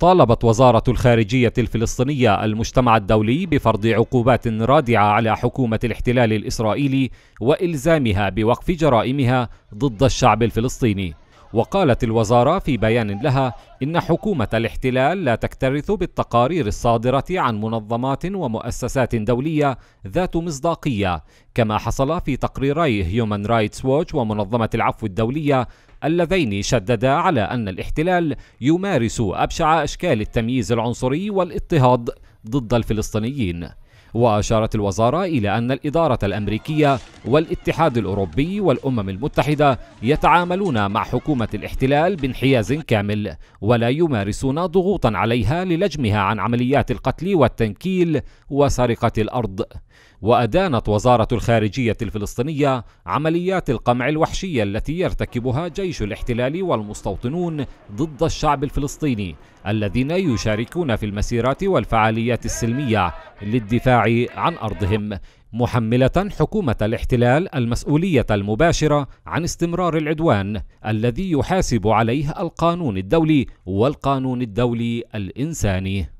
طالبت وزارة الخارجية الفلسطينية المجتمع الدولي بفرض عقوبات رادعة على حكومة الاحتلال الإسرائيلي وإلزامها بوقف جرائمها ضد الشعب الفلسطيني وقالت الوزارة في بيان لها إن حكومة الاحتلال لا تكترث بالتقارير الصادرة عن منظمات ومؤسسات دولية ذات مصداقية كما حصل في تقريري هيومن رايتس ووتش ومنظمة العفو الدولية اللذين شددا على أن الاحتلال يمارس أبشع أشكال التمييز العنصري والاضطهاد ضد الفلسطينيين وأشارت الوزارة إلى أن الإدارة الأمريكية والاتحاد الأوروبي والأمم المتحدة يتعاملون مع حكومة الاحتلال بانحياز كامل ولا يمارسون ضغوطا عليها للجمها عن عمليات القتل والتنكيل وسرقة الأرض وأدانت وزارة الخارجية الفلسطينية عمليات القمع الوحشية التي يرتكبها جيش الاحتلال والمستوطنون ضد الشعب الفلسطيني الذين يشاركون في المسيرات والفعاليات السلمية للدفاع عن أرضهم محملة حكومة الاحتلال المسؤولية المباشرة عن استمرار العدوان الذي يحاسب عليه القانون الدولي والقانون الدولي الإنساني